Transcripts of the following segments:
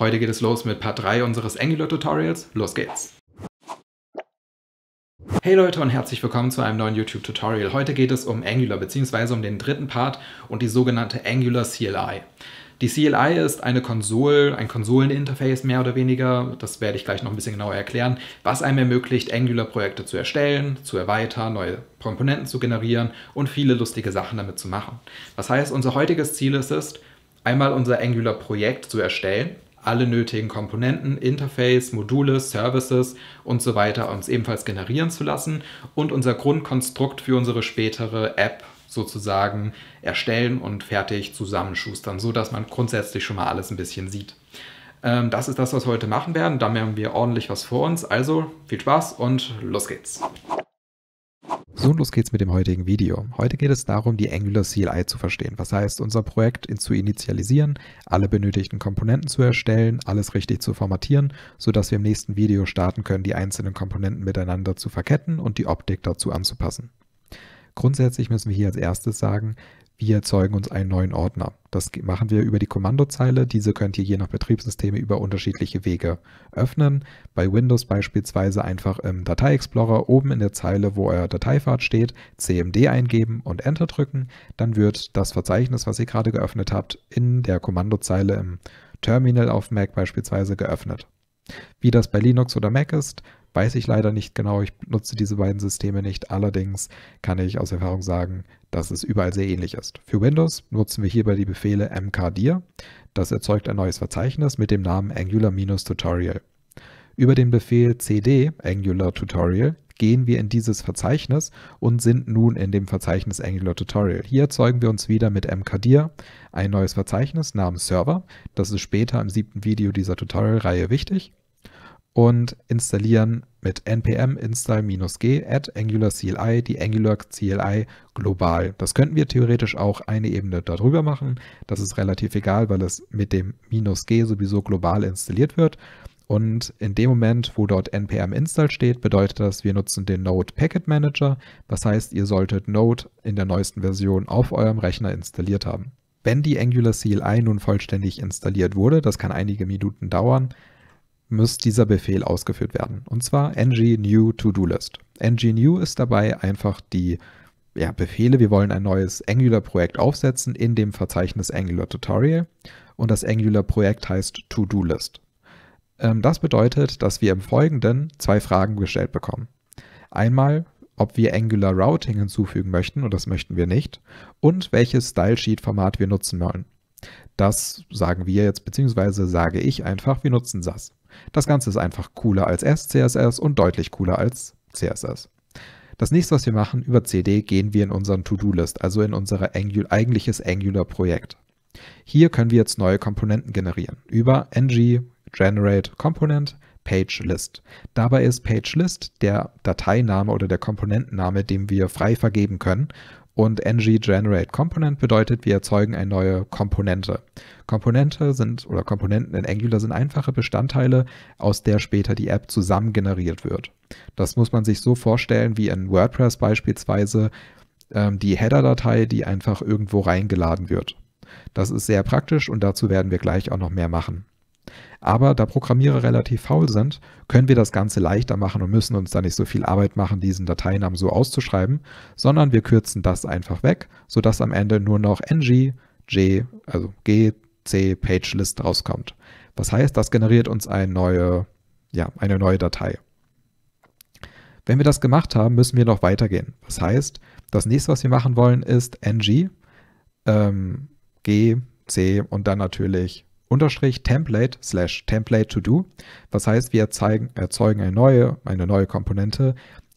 Heute geht es los mit Part 3 unseres Angular-Tutorials. Los geht's! Hey Leute und herzlich willkommen zu einem neuen YouTube-Tutorial. Heute geht es um Angular bzw. um den dritten Part und die sogenannte Angular CLI. Die CLI ist eine Konsole, ein Konsoleninterface mehr oder weniger, das werde ich gleich noch ein bisschen genauer erklären, was einem ermöglicht, Angular-Projekte zu erstellen, zu erweitern, neue Komponenten zu generieren und viele lustige Sachen damit zu machen. Das heißt, unser heutiges Ziel ist es, einmal unser Angular-Projekt zu erstellen, alle nötigen Komponenten, Interface, Module, Services und so weiter uns ebenfalls generieren zu lassen und unser Grundkonstrukt für unsere spätere App sozusagen erstellen und fertig zusammenschustern, so dass man grundsätzlich schon mal alles ein bisschen sieht. Ähm, das ist das, was wir heute machen werden. Da haben wir ordentlich was vor uns. Also viel Spaß und los geht's. So und los geht's mit dem heutigen Video. Heute geht es darum, die Angular CLI zu verstehen. Was heißt, unser Projekt zu initialisieren, alle benötigten Komponenten zu erstellen, alles richtig zu formatieren, sodass wir im nächsten Video starten können, die einzelnen Komponenten miteinander zu verketten und die Optik dazu anzupassen. Grundsätzlich müssen wir hier als erstes sagen, wir erzeugen uns einen neuen Ordner. Das machen wir über die Kommandozeile. Diese könnt ihr je nach Betriebssysteme über unterschiedliche Wege öffnen. Bei Windows beispielsweise einfach im Datei-Explorer oben in der Zeile, wo euer Dateifahrt steht, CMD eingeben und Enter drücken. Dann wird das Verzeichnis, was ihr gerade geöffnet habt, in der Kommandozeile im Terminal auf Mac beispielsweise geöffnet. Wie das bei Linux oder Mac ist, weiß ich leider nicht genau. Ich nutze diese beiden Systeme nicht. Allerdings kann ich aus Erfahrung sagen, dass es überall sehr ähnlich ist. Für Windows nutzen wir hierbei die Befehle mkdir. Das erzeugt ein neues Verzeichnis mit dem Namen Angular-Tutorial. Über den Befehl cd Angular-Tutorial gehen wir in dieses Verzeichnis und sind nun in dem Verzeichnis Angular Tutorial. Hier erzeugen wir uns wieder mit mkdir ein neues Verzeichnis namens Server. Das ist später im siebten Video dieser Tutorial-Reihe wichtig und installieren mit npm install-g at Angular CLI die Angular CLI global. Das könnten wir theoretisch auch eine Ebene darüber machen. Das ist relativ egal, weil es mit dem -g sowieso global installiert wird. Und in dem Moment, wo dort npm install steht, bedeutet das, wir nutzen den Node Packet Manager. Das heißt, ihr solltet Node in der neuesten Version auf eurem Rechner installiert haben. Wenn die Angular CLI nun vollständig installiert wurde, das kann einige Minuten dauern, muss dieser Befehl ausgeführt werden. Und zwar ng-new to-do-list. ng-new ist dabei einfach die ja, Befehle, wir wollen ein neues Angular-Projekt aufsetzen in dem Verzeichnis Angular Tutorial. Und das Angular-Projekt heißt To-Do-List. Ähm, das bedeutet, dass wir im Folgenden zwei Fragen gestellt bekommen. Einmal, ob wir Angular Routing hinzufügen möchten, und das möchten wir nicht, und welches Stylesheet-Format wir nutzen wollen. Das sagen wir jetzt, beziehungsweise sage ich einfach, wir nutzen SAS. Das Ganze ist einfach cooler als SCSS und deutlich cooler als CSS. Das nächste, was wir machen über CD, gehen wir in unseren To-Do-List, also in unser Angul eigentliches Angular-Projekt. Hier können wir jetzt neue Komponenten generieren über ng generate component page list. Dabei ist page list der Dateiname oder der Komponentenname, den wir frei vergeben können und ng generate component bedeutet, wir erzeugen eine neue Komponente. Komponente sind oder Komponenten in Angular sind einfache Bestandteile, aus der später die App zusammen generiert wird. Das muss man sich so vorstellen wie in WordPress beispielsweise ähm, die Header-Datei, die einfach irgendwo reingeladen wird. Das ist sehr praktisch und dazu werden wir gleich auch noch mehr machen. Aber da Programmierer relativ faul sind, können wir das Ganze leichter machen und müssen uns da nicht so viel Arbeit machen, diesen Dateinamen so auszuschreiben, sondern wir kürzen das einfach weg, sodass am Ende nur noch ng, j, also g, c, pagelist rauskommt. Was heißt, das generiert uns eine neue, ja, eine neue Datei. Wenn wir das gemacht haben, müssen wir noch weitergehen. Das heißt, das nächste, was wir machen wollen, ist ng, ähm, g, c und dann natürlich unterstrich template slash template to do. Das heißt, wir erzeugen, erzeugen eine neue, eine neue Komponente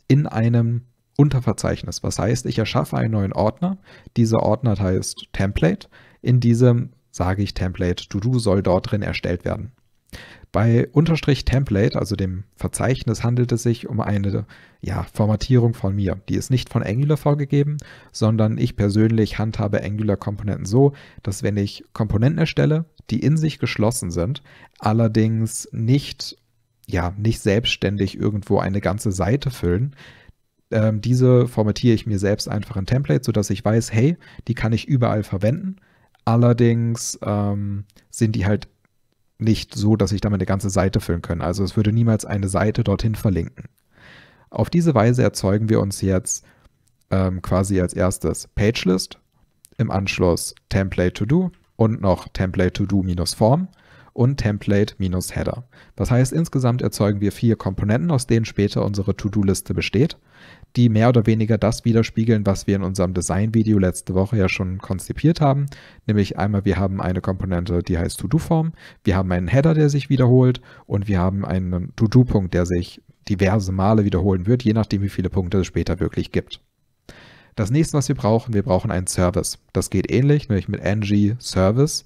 in einem Unterverzeichnis. Was heißt, ich erschaffe einen neuen Ordner. Dieser Ordner heißt Template. In diesem sage ich Template to do soll dort drin erstellt werden. Bei Unterstrich Template, also dem Verzeichnis, handelt es sich um eine ja, Formatierung von mir. Die ist nicht von Angular vorgegeben, sondern ich persönlich handhabe Angular-Komponenten so, dass wenn ich Komponenten erstelle, die in sich geschlossen sind, allerdings nicht, ja, nicht selbstständig irgendwo eine ganze Seite füllen, ähm, diese formatiere ich mir selbst einfach in Template, sodass ich weiß, hey, die kann ich überall verwenden. Allerdings ähm, sind die halt nicht so, dass ich damit eine ganze Seite füllen kann. Also es würde niemals eine Seite dorthin verlinken. Auf diese Weise erzeugen wir uns jetzt ähm, quasi als erstes PageList, im Anschluss Template To Do und noch Template To Do minus Form und Template minus Header. Das heißt, insgesamt erzeugen wir vier Komponenten, aus denen später unsere To-Do-Liste besteht die mehr oder weniger das widerspiegeln, was wir in unserem Design-Video letzte Woche ja schon konzipiert haben. Nämlich einmal, wir haben eine Komponente, die heißt To-Do-Form, wir haben einen Header, der sich wiederholt und wir haben einen To-Do-Punkt, der sich diverse Male wiederholen wird, je nachdem, wie viele Punkte es später wirklich gibt. Das nächste, was wir brauchen, wir brauchen einen Service. Das geht ähnlich, nämlich mit ng Service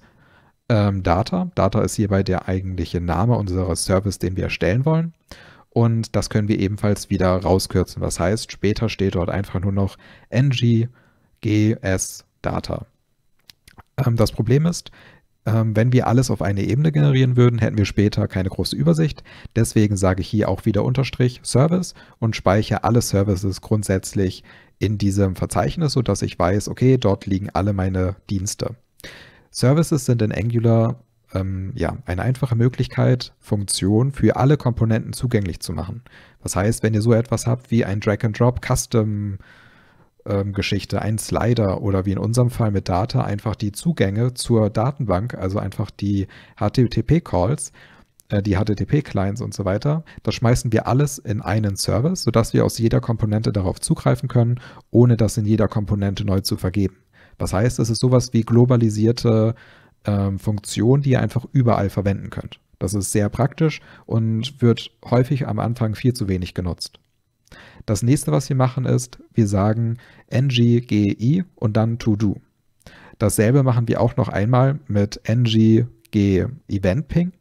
ähm, Data. Data ist hierbei der eigentliche Name unseres Service, den wir erstellen wollen. Und das können wir ebenfalls wieder rauskürzen. Das heißt, später steht dort einfach nur noch NGGS Data. Ähm, das Problem ist, ähm, wenn wir alles auf eine Ebene generieren würden, hätten wir später keine große Übersicht. Deswegen sage ich hier auch wieder Unterstrich Service und speichere alle Services grundsätzlich in diesem Verzeichnis, sodass ich weiß, okay, dort liegen alle meine Dienste. Services sind in Angular ähm, ja, eine einfache Möglichkeit, Funktionen für alle Komponenten zugänglich zu machen. Das heißt, wenn ihr so etwas habt wie ein Drag-and-Drop-Custom-Geschichte, ähm, ein Slider oder wie in unserem Fall mit Data einfach die Zugänge zur Datenbank, also einfach die HTTP-Calls, äh, die HTTP-Clients und so weiter, das schmeißen wir alles in einen Service, sodass wir aus jeder Komponente darauf zugreifen können, ohne das in jeder Komponente neu zu vergeben. Das heißt, es ist sowas wie globalisierte ähm, Funktion, die ihr einfach überall verwenden könnt. Das ist sehr praktisch und wird häufig am Anfang viel zu wenig genutzt. Das nächste, was wir machen, ist, wir sagen ngGI und dann to-do. Dasselbe machen wir auch noch einmal mit ng event ping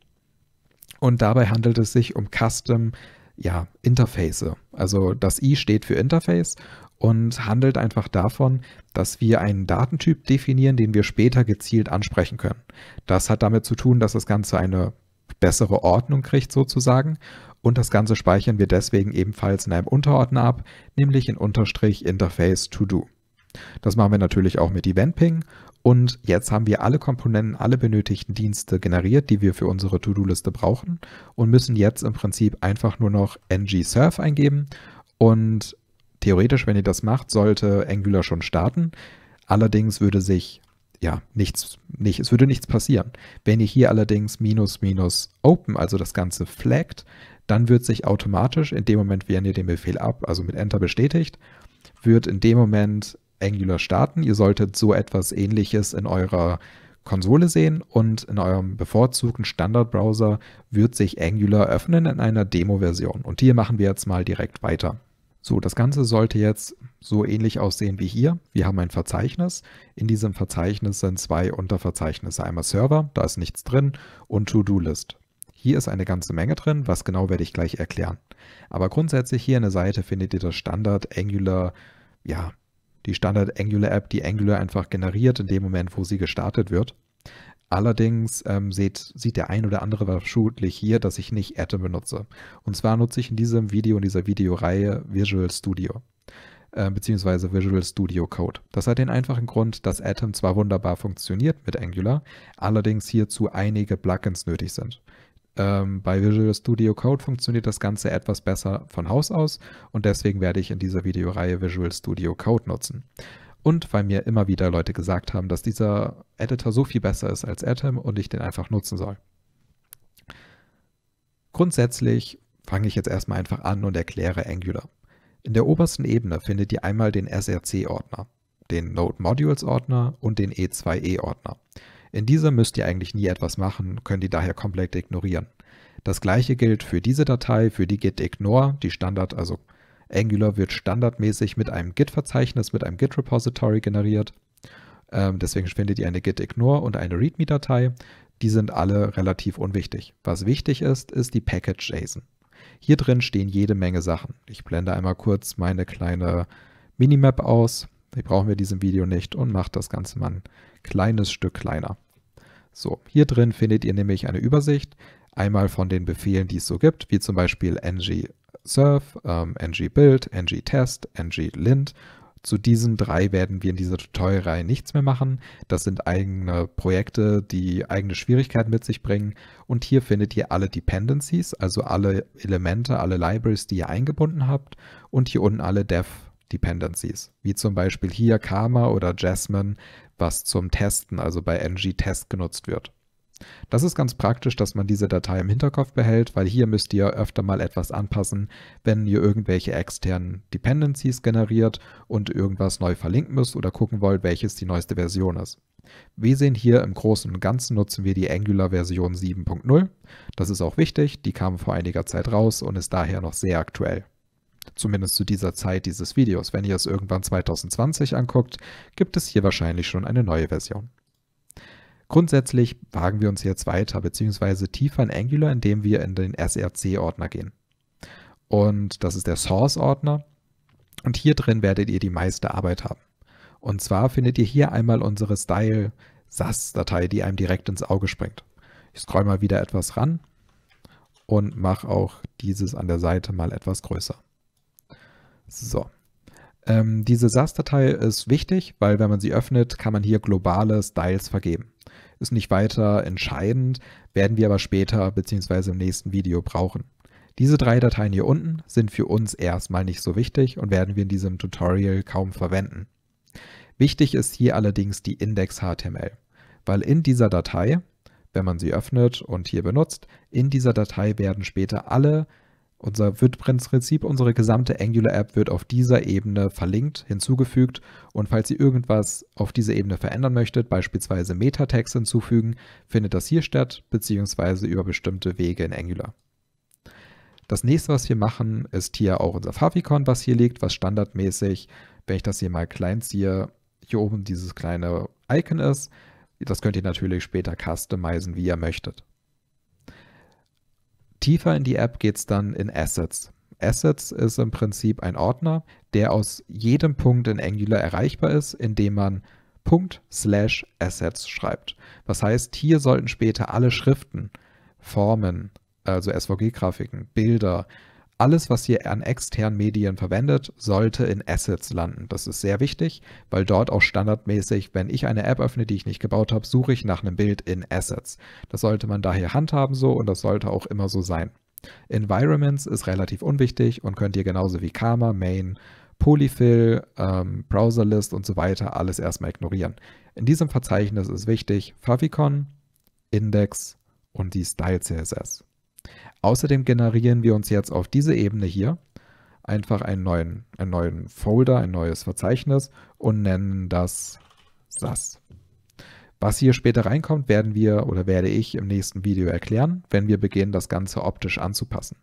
Und dabei handelt es sich um Custom ja, Interface. Also das I steht für Interface und handelt einfach davon, dass wir einen Datentyp definieren, den wir später gezielt ansprechen können. Das hat damit zu tun, dass das Ganze eine bessere Ordnung kriegt sozusagen und das Ganze speichern wir deswegen ebenfalls in einem Unterordner ab, nämlich in Unterstrich Interface To Do. Das machen wir natürlich auch mit Eventping und jetzt haben wir alle Komponenten, alle benötigten Dienste generiert, die wir für unsere To-Do-Liste brauchen und müssen jetzt im Prinzip einfach nur noch ng-serve eingeben und Theoretisch, wenn ihr das macht, sollte Angular schon starten. Allerdings würde sich ja nichts, nicht, es würde nichts passieren. Wenn ihr hier allerdings minus minus open, also das Ganze flaggt, dann wird sich automatisch in dem Moment, während ihr den Befehl ab, also mit Enter bestätigt, wird in dem Moment Angular starten. Ihr solltet so etwas ähnliches in eurer Konsole sehen und in eurem bevorzugten Standardbrowser wird sich Angular öffnen in einer Demo-Version. Und hier machen wir jetzt mal direkt weiter. So, das Ganze sollte jetzt so ähnlich aussehen wie hier. Wir haben ein Verzeichnis. In diesem Verzeichnis sind zwei Unterverzeichnisse. Einmal Server, da ist nichts drin, und To-Do-List. Hier ist eine ganze Menge drin, was genau werde ich gleich erklären. Aber grundsätzlich hier in der Seite findet ihr das Standard Angular, ja, die Standard Angular App, die Angular einfach generiert in dem Moment, wo sie gestartet wird. Allerdings ähm, seht, sieht der ein oder andere wahrscheinlich hier, dass ich nicht Atom benutze. Und zwar nutze ich in diesem Video, in dieser Videoreihe Visual Studio äh, beziehungsweise Visual Studio Code. Das hat den einfachen Grund, dass Atom zwar wunderbar funktioniert mit Angular, allerdings hierzu einige Plugins nötig sind. Ähm, bei Visual Studio Code funktioniert das Ganze etwas besser von Haus aus und deswegen werde ich in dieser Videoreihe Visual Studio Code nutzen und weil mir immer wieder Leute gesagt haben, dass dieser Editor so viel besser ist als Atom und ich den einfach nutzen soll. Grundsätzlich fange ich jetzt erstmal einfach an und erkläre Angular. In der obersten Ebene findet ihr einmal den src-Ordner, den Node Modules-Ordner und den E2E-Ordner. In diesem müsst ihr eigentlich nie etwas machen, könnt ihr daher komplett ignorieren. Das gleiche gilt für diese Datei, für die gitignore, die Standard, also Angular wird standardmäßig mit einem Git-Verzeichnis, mit einem Git-Repository generiert. Ähm, deswegen findet ihr eine Git-Ignore und eine README-Datei. Die sind alle relativ unwichtig. Was wichtig ist, ist die Package-JSON. Hier drin stehen jede Menge Sachen. Ich blende einmal kurz meine kleine Minimap aus. Die brauchen wir in diesem Video nicht und mache das Ganze mal ein kleines Stück kleiner. So, hier drin findet ihr nämlich eine Übersicht, einmal von den Befehlen, die es so gibt, wie zum Beispiel ng ng-serve, ähm, ng-build, ng-test, ng-lint. Zu diesen drei werden wir in dieser Tutorial-Reihe nichts mehr machen. Das sind eigene Projekte, die eigene Schwierigkeiten mit sich bringen. Und hier findet ihr alle Dependencies, also alle Elemente, alle Libraries, die ihr eingebunden habt. Und hier unten alle Dev Dependencies, wie zum Beispiel hier Karma oder Jasmine, was zum Testen, also bei ng-Test genutzt wird. Das ist ganz praktisch, dass man diese Datei im Hinterkopf behält, weil hier müsst ihr öfter mal etwas anpassen, wenn ihr irgendwelche externen Dependencies generiert und irgendwas neu verlinken müsst oder gucken wollt, welches die neueste Version ist. Wir sehen hier im Großen und Ganzen nutzen wir die Angular-Version 7.0. Das ist auch wichtig, die kam vor einiger Zeit raus und ist daher noch sehr aktuell zumindest zu dieser Zeit dieses Videos. Wenn ihr es irgendwann 2020 anguckt, gibt es hier wahrscheinlich schon eine neue Version. Grundsätzlich wagen wir uns jetzt weiter bzw. tiefer in Angular, indem wir in den src-Ordner gehen. Und das ist der Source-Ordner. Und hier drin werdet ihr die meiste Arbeit haben. Und zwar findet ihr hier einmal unsere Style-SAS-Datei, die einem direkt ins Auge springt. Ich scroll mal wieder etwas ran und mache auch dieses an der Seite mal etwas größer. So, ähm, diese SAS-Datei ist wichtig, weil wenn man sie öffnet, kann man hier globale Styles vergeben. Ist nicht weiter entscheidend, werden wir aber später bzw. im nächsten Video brauchen. Diese drei Dateien hier unten sind für uns erstmal nicht so wichtig und werden wir in diesem Tutorial kaum verwenden. Wichtig ist hier allerdings die Index.html, weil in dieser Datei, wenn man sie öffnet und hier benutzt, in dieser Datei werden später alle unser wird Prinzip, unsere gesamte Angular-App wird auf dieser Ebene verlinkt, hinzugefügt und falls ihr irgendwas auf dieser Ebene verändern möchtet, beispielsweise Metatext hinzufügen, findet das hier statt, beziehungsweise über bestimmte Wege in Angular. Das nächste, was wir machen, ist hier auch unser Favicon, was hier liegt, was standardmäßig, wenn ich das hier mal klein ziehe, hier oben dieses kleine Icon ist. Das könnt ihr natürlich später customizen, wie ihr möchtet. Tiefer in die App geht es dann in Assets. Assets ist im Prinzip ein Ordner, der aus jedem Punkt in Angular erreichbar ist, indem man Punkt slash Assets schreibt. Das heißt, hier sollten später alle Schriften, Formen, also SVG-Grafiken, Bilder, alles, was ihr an externen Medien verwendet, sollte in Assets landen. Das ist sehr wichtig, weil dort auch standardmäßig, wenn ich eine App öffne, die ich nicht gebaut habe, suche ich nach einem Bild in Assets. Das sollte man daher handhaben so und das sollte auch immer so sein. Environments ist relativ unwichtig und könnt ihr genauso wie Karma, Main, Polyfill, ähm, Browserlist und so weiter alles erstmal ignorieren. In diesem Verzeichnis ist wichtig Favicon, Index und die Style CSS. Außerdem generieren wir uns jetzt auf diese Ebene hier einfach einen neuen, einen neuen Folder, ein neues Verzeichnis und nennen das SAS. Was hier später reinkommt, werden wir oder werde ich im nächsten Video erklären, wenn wir beginnen, das Ganze optisch anzupassen.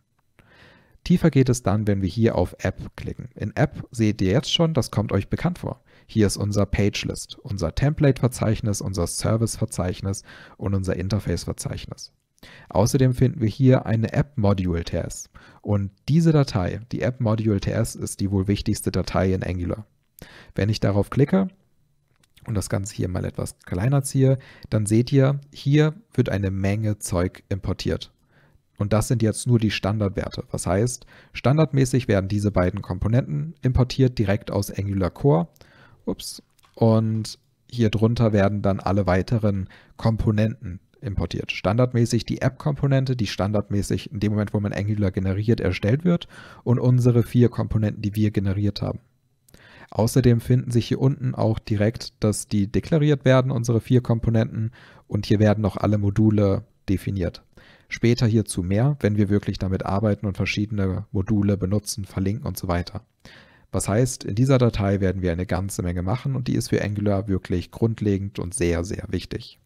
Tiefer geht es dann, wenn wir hier auf App klicken. In App seht ihr jetzt schon, das kommt euch bekannt vor. Hier ist unser Pagelist, unser Template-Verzeichnis, unser Service-Verzeichnis und unser Interface-Verzeichnis. Außerdem finden wir hier eine app Module TS. und diese Datei, die app Module TS, ist die wohl wichtigste Datei in Angular. Wenn ich darauf klicke und das Ganze hier mal etwas kleiner ziehe, dann seht ihr, hier wird eine Menge Zeug importiert. Und das sind jetzt nur die Standardwerte. Was heißt, standardmäßig werden diese beiden Komponenten importiert direkt aus Angular Core. Ups. Und hier drunter werden dann alle weiteren Komponenten importiert. Standardmäßig die App-Komponente, die standardmäßig in dem Moment, wo man Angular generiert, erstellt wird und unsere vier Komponenten, die wir generiert haben. Außerdem finden sich hier unten auch direkt, dass die deklariert werden, unsere vier Komponenten, und hier werden noch alle Module definiert. Später hierzu mehr, wenn wir wirklich damit arbeiten und verschiedene Module benutzen, verlinken und so weiter. Was heißt, in dieser Datei werden wir eine ganze Menge machen und die ist für Angular wirklich grundlegend und sehr, sehr wichtig.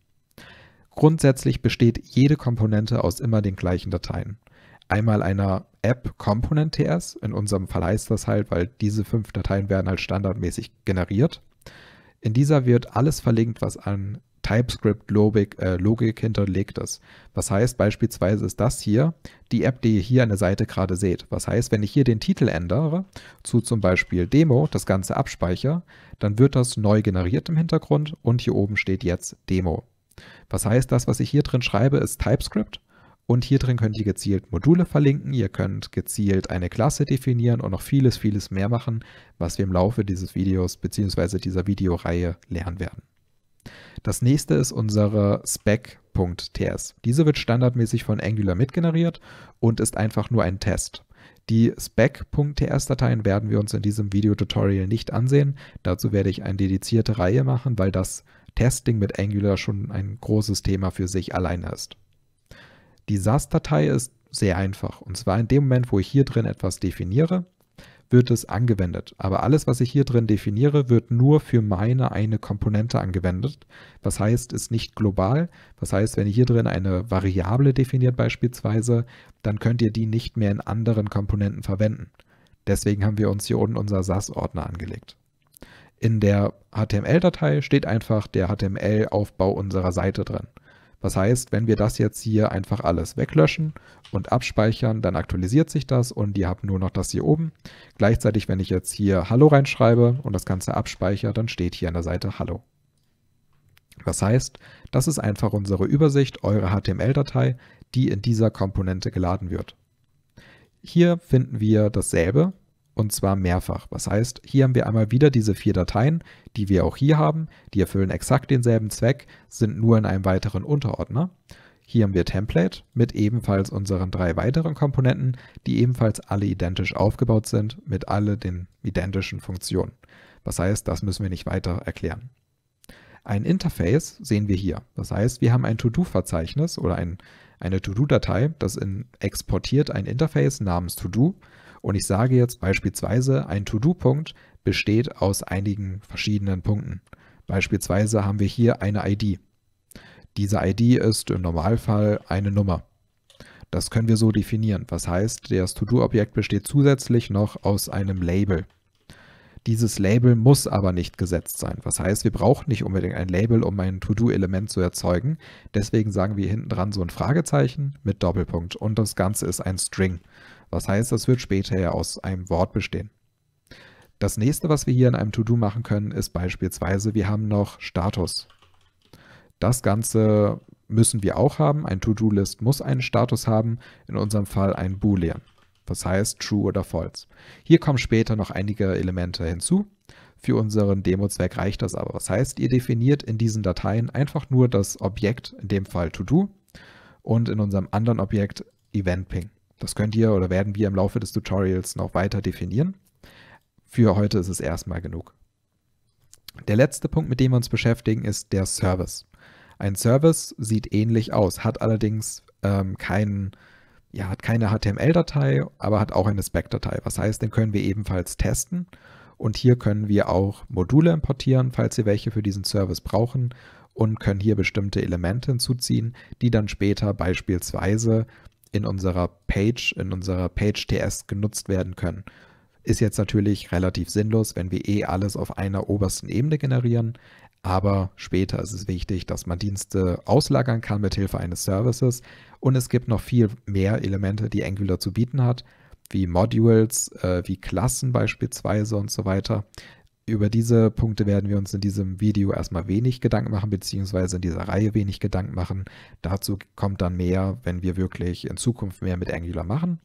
Grundsätzlich besteht jede Komponente aus immer den gleichen Dateien. Einmal einer App Component TS, in unserem Fall heißt das halt, weil diese fünf Dateien werden halt standardmäßig generiert. In dieser wird alles verlinkt, was an TypeScript-Logik äh, Logik hinterlegt ist. Was heißt beispielsweise ist das hier die App, die ihr hier an der Seite gerade seht. Was heißt, wenn ich hier den Titel ändere zu zum Beispiel Demo, das Ganze abspeichere, dann wird das neu generiert im Hintergrund und hier oben steht jetzt Demo. Was heißt, das, was ich hier drin schreibe, ist TypeScript und hier drin könnt ihr gezielt Module verlinken, ihr könnt gezielt eine Klasse definieren und noch vieles, vieles mehr machen, was wir im Laufe dieses Videos bzw. dieser Videoreihe lernen werden. Das nächste ist unsere spec.ts. Diese wird standardmäßig von Angular mitgeneriert und ist einfach nur ein Test. Die spec.ts-Dateien werden wir uns in diesem Videotutorial nicht ansehen. Dazu werde ich eine dedizierte Reihe machen, weil das Testing mit Angular schon ein großes Thema für sich alleine ist. Die SAS-Datei ist sehr einfach. Und zwar in dem Moment, wo ich hier drin etwas definiere, wird es angewendet. Aber alles, was ich hier drin definiere, wird nur für meine eine Komponente angewendet. Was heißt, ist nicht global. Was heißt, wenn ihr hier drin eine Variable definiert beispielsweise, dann könnt ihr die nicht mehr in anderen Komponenten verwenden. Deswegen haben wir uns hier unten unser SAS-Ordner angelegt. In der HTML-Datei steht einfach der HTML-Aufbau unserer Seite drin. Was heißt, wenn wir das jetzt hier einfach alles weglöschen und abspeichern, dann aktualisiert sich das und ihr habt nur noch das hier oben. Gleichzeitig, wenn ich jetzt hier Hallo reinschreibe und das Ganze abspeichere, dann steht hier an der Seite Hallo. Was heißt, das ist einfach unsere Übersicht, eure HTML-Datei, die in dieser Komponente geladen wird. Hier finden wir dasselbe, und zwar mehrfach. Was heißt, hier haben wir einmal wieder diese vier Dateien, die wir auch hier haben. Die erfüllen exakt denselben Zweck, sind nur in einem weiteren Unterordner. Hier haben wir Template mit ebenfalls unseren drei weiteren Komponenten, die ebenfalls alle identisch aufgebaut sind mit alle den identischen Funktionen. Was heißt, das müssen wir nicht weiter erklären. Ein Interface sehen wir hier. Das heißt, wir haben ein To-Do-Verzeichnis oder ein, eine To-Do-Datei, das in, exportiert ein Interface namens To-Do und ich sage jetzt beispielsweise, ein To-Do-Punkt besteht aus einigen verschiedenen Punkten. Beispielsweise haben wir hier eine ID. Diese ID ist im Normalfall eine Nummer. Das können wir so definieren. Was heißt, das To-Do-Objekt besteht zusätzlich noch aus einem Label. Dieses Label muss aber nicht gesetzt sein. Was heißt, wir brauchen nicht unbedingt ein Label, um ein To-Do-Element zu erzeugen. Deswegen sagen wir hinten dran so ein Fragezeichen mit Doppelpunkt und das Ganze ist ein String. Was heißt, das wird später ja aus einem Wort bestehen. Das nächste, was wir hier in einem To-Do machen können, ist beispielsweise, wir haben noch Status. Das Ganze müssen wir auch haben. Ein To-Do-List muss einen Status haben, in unserem Fall ein Boolean. Das heißt True oder False. Hier kommen später noch einige Elemente hinzu. Für unseren Demo-Zweck reicht das aber. Das heißt, ihr definiert in diesen Dateien einfach nur das Objekt, in dem Fall To-Do, und in unserem anderen Objekt Event-Ping. Das könnt ihr oder werden wir im Laufe des Tutorials noch weiter definieren. Für heute ist es erstmal genug. Der letzte Punkt, mit dem wir uns beschäftigen, ist der Service. Ein Service sieht ähnlich aus, hat allerdings ähm, keinen ja, hat keine HTML-Datei, aber hat auch eine Spec-Datei. Was heißt, den können wir ebenfalls testen. Und hier können wir auch Module importieren, falls wir welche für diesen Service brauchen und können hier bestimmte Elemente hinzuziehen, die dann später beispielsweise in unserer Page, in unserer Page-TS genutzt werden können. Ist jetzt natürlich relativ sinnlos, wenn wir eh alles auf einer obersten Ebene generieren, aber später ist es wichtig, dass man Dienste auslagern kann mit Hilfe eines Services und es gibt noch viel mehr Elemente, die Angular zu bieten hat, wie Modules, äh, wie Klassen beispielsweise und so weiter über diese Punkte werden wir uns in diesem Video erstmal wenig Gedanken machen, beziehungsweise in dieser Reihe wenig Gedanken machen. Dazu kommt dann mehr, wenn wir wirklich in Zukunft mehr mit Angular machen.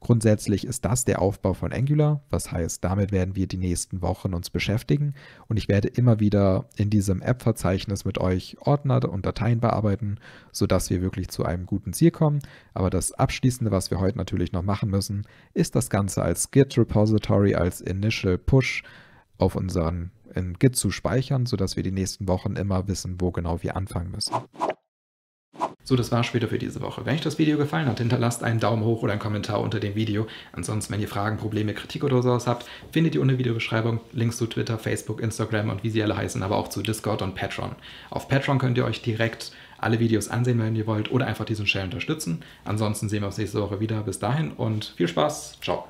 Grundsätzlich ist das der Aufbau von Angular, was heißt, damit werden wir die nächsten Wochen uns beschäftigen und ich werde immer wieder in diesem App-Verzeichnis mit euch Ordner und Dateien bearbeiten, sodass wir wirklich zu einem guten Ziel kommen. Aber das Abschließende, was wir heute natürlich noch machen müssen, ist das Ganze als Git-Repository, als Initial Push auf unseren in Git zu speichern, sodass wir die nächsten Wochen immer wissen, wo genau wir anfangen müssen. So, das war's wieder für diese Woche. Wenn euch das Video gefallen hat, hinterlasst einen Daumen hoch oder einen Kommentar unter dem Video. Ansonsten, wenn ihr Fragen, Probleme, Kritik oder sowas habt, findet ihr unter Videobeschreibung Links zu Twitter, Facebook, Instagram und wie sie alle heißen, aber auch zu Discord und Patreon. Auf Patreon könnt ihr euch direkt alle Videos ansehen, wenn ihr wollt, oder einfach diesen Share unterstützen. Ansonsten sehen wir uns nächste Woche wieder. Bis dahin und viel Spaß. Ciao.